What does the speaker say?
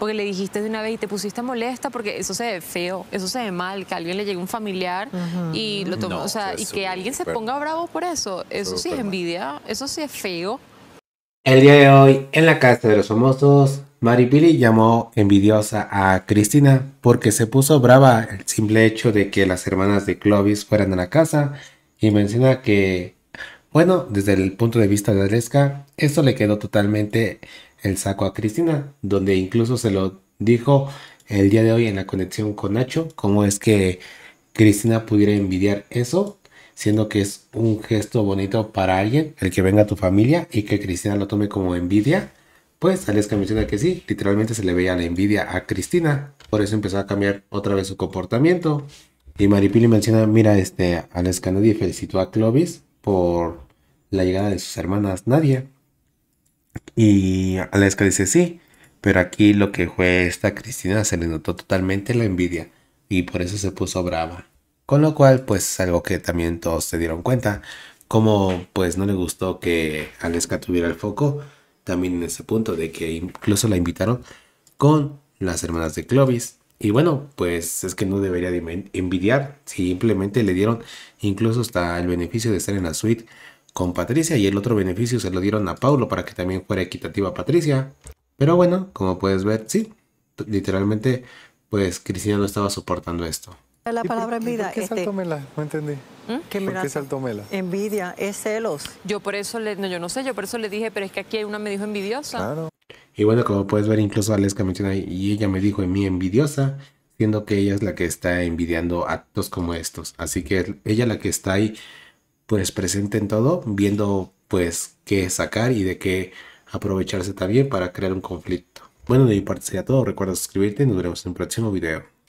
porque le dijiste de una vez y te pusiste molesta, porque eso se ve feo, eso se ve mal, que a alguien le llegue un familiar y lo tomó, o sea, y que alguien se ponga bravo por eso, eso sí es envidia, eso sí es feo. El día de hoy, en la casa de los famosos, Pili llamó envidiosa a Cristina porque se puso brava el simple hecho de que las hermanas de Clovis fueran a la casa y menciona que, bueno, desde el punto de vista de Aleska, eso le quedó totalmente el saco a Cristina, donde incluso se lo dijo el día de hoy en la conexión con Nacho, cómo es que Cristina pudiera envidiar eso, siendo que es un gesto bonito para alguien, el que venga a tu familia y que Cristina lo tome como envidia. Pues Aleska menciona que sí, literalmente se le veía la envidia a Cristina, por eso empezó a cambiar otra vez su comportamiento. Y Maripili menciona, mira, este, Aleska nadie felicitó a Clovis por la llegada de sus hermanas Nadia. Y Aleska dice sí, pero aquí lo que fue esta Cristina se le notó totalmente la envidia y por eso se puso brava. Con lo cual, pues algo que también todos se dieron cuenta, como pues no le gustó que Aleska tuviera el foco, también en ese punto de que incluso la invitaron con las hermanas de Clovis. Y bueno, pues es que no debería de envidiar, simplemente le dieron incluso hasta el beneficio de estar en la suite con Patricia y el otro beneficio se lo dieron a Paulo para que también fuera equitativa Patricia. Pero bueno, como puedes ver, sí, literalmente, pues Cristina no estaba soportando esto. La palabra envidia. qué este No entendí. ¿Mm? ¿Qué Envidia, es celos. Yo por eso le, no, yo no sé, yo por eso le dije, pero es que aquí hay una me dijo envidiosa. Claro. Y bueno, como puedes ver, incluso Aleska menciona, y ella me dijo en mí envidiosa, siendo que ella es la que está envidiando actos como estos. Así que ella la que está ahí pues en todo, viendo pues qué sacar y de qué aprovecharse también para crear un conflicto. Bueno, de mi parte sería todo. Recuerda suscribirte y nos veremos en un próximo video.